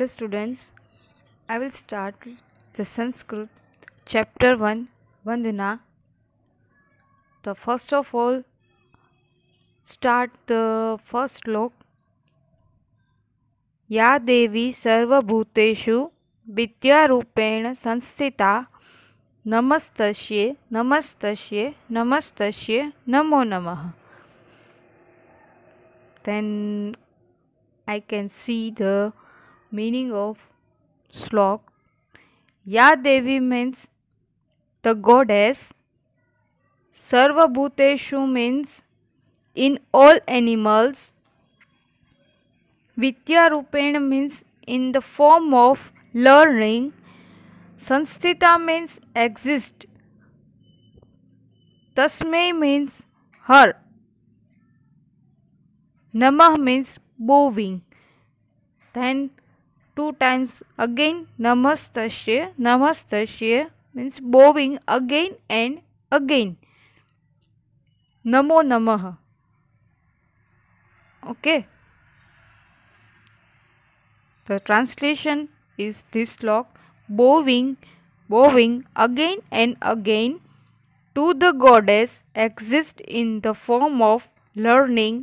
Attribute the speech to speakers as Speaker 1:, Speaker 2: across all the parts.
Speaker 1: Hello students I will start the Sanskrit chapter one Vandana the first of all start the first shloka या देवी सर्वभूतेषु विद्यारूपेण संस्थिता नमस्त नमस्त नमस्त नमो नमः then I can see the meaning of slok. Ya Devi means the goddess. Sarvabhuteshu means in all animals. Vidya means in the form of learning. Sanstita means exist. Tasme means her. Namah means bowing. Then two times again Namasthe, Namasthe means bowing again and again namo namah okay the translation is this "Lock bowing bowing again and again to the goddess exist in the form of learning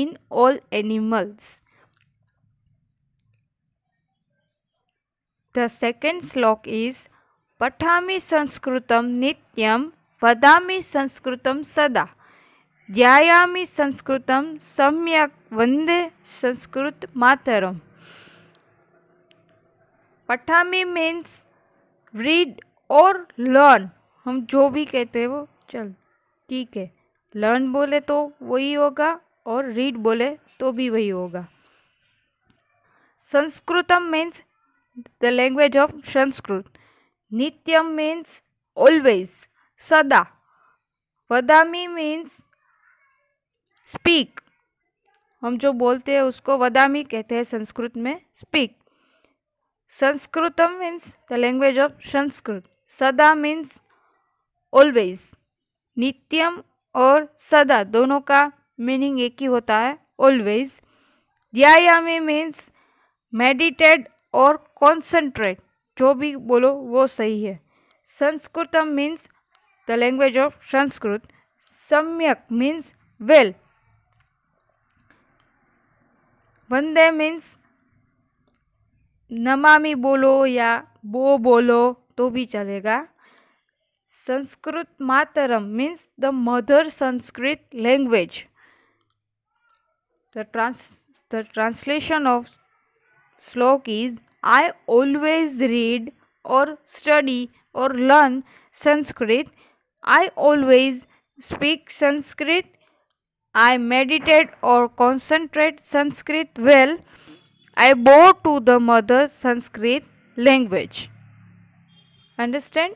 Speaker 1: in all animals the second shloka is पठा संस्कृत नित्यम वादा संस्कृत सदा ध्यायाम संस्कृत सम्यक वंदे संस्कृत मातरम पठा means read और learn हम जो भी कहते हैं वो चल ठीक है लर्न बोले तो वही होगा और रीड बोले तो भी वही होगा संस्कृतम means the language of Sanskrit. Nityam means always, sada. Vadami means speak. हम जो बोलते हैं उसको वदामी कहते हैं संस्कृत में स्पीक संस्कृतम means the language of Sanskrit सदा मीन्स ऑलवेज नित्यम और सदा दोनों का मीनिंग एक ही होता है ऑलवेज ध्यायामी मीन्स मेडिटेड और कॉन्सेंट्रेट जो भी बोलो वो सही है संस्कृतम means the language of Sanskrit सम्यक मीन्स वेल वंदे मीन्स नमामि बोलो या बो बोलो तो भी चलेगा संस्कृत मातरम means the mother Sanskrit language the trans the translation of shloka is I always read और स्टडी और learn Sanskrit I always speak Sanskrit I meditate और concentrate Sanskrit well I bow to the mother Sanskrit language understand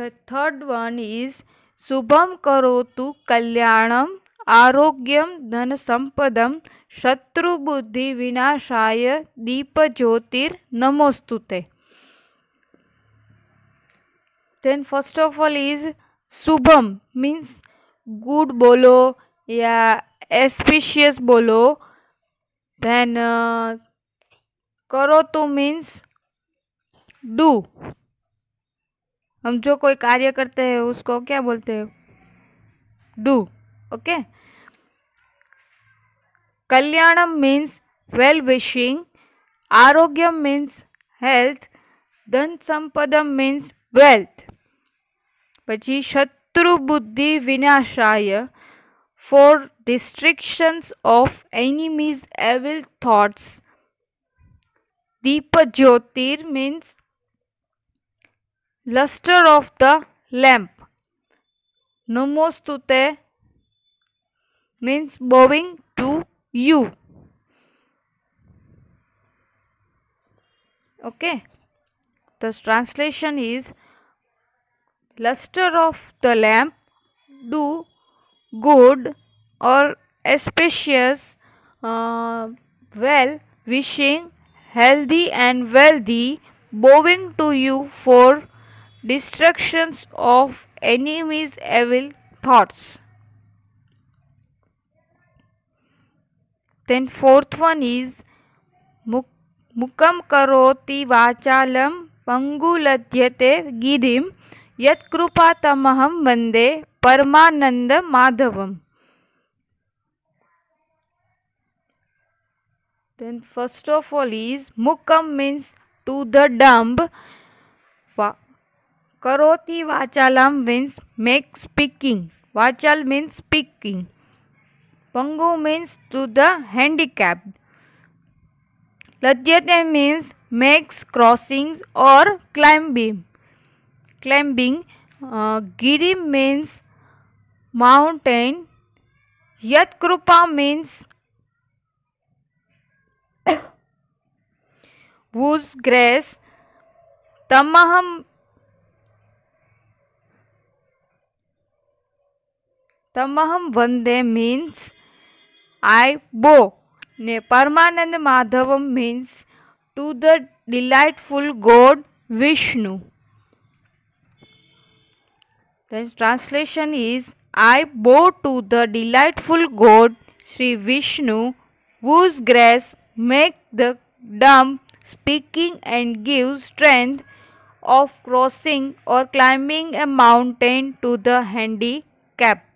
Speaker 1: the third one is शुभम करो तो कल्याणम आरोग्यं धनसम्पदं शत्रुबुद्धिविनाशाय दीपज्योतिर्नमोऽस्तु ते then first of all is शुभम मीन्स गुड बोलो या एस्पिशियस बोलो देन uh, करो तो मीन्स डू हम जो कोई कार्य करते हैं उसको क्या बोलते हैं do okay kalyanam means well wishing arogyam means health dhan sampadam means wealth પછી શત્રુ બુદ્ધિ વિનાશાય for destructions of enemies evil thoughts દીપ જ્યોતિર means luster of the lamp. Nomostute means bowing to you. Okay. The translation is luster of the lamp do good or auspicious uh, well wishing healthy and wealthy bowing to you for destructions of enemies evil thoughts then fourth one is मुकम करोति वाचालं पङ्गुलध्यते गिरिं यत्कृपातमहं वन्दे परमानन्दमाधवम् then first of all is mukam means to the dumb Va karoti vachalam means make speaking vachal means speaking पंगु means to the handicap लद्यते मीन्स मेक्स क्रॉसिंग्स और क्लाइंबिंग क्लाइंबिंग गिरी मीन्स माउंटेन यत्कृपा मीन्स वूज ग्रेस तमह तमहम वंदे means I-bo. Permanand Madhavam means to the delightful god Vishnu. The translation is I bow to the delightful god Sri Vishnu whose grace make the dumb speaking and gives strength of crossing or climbing a mountain to the handicapped.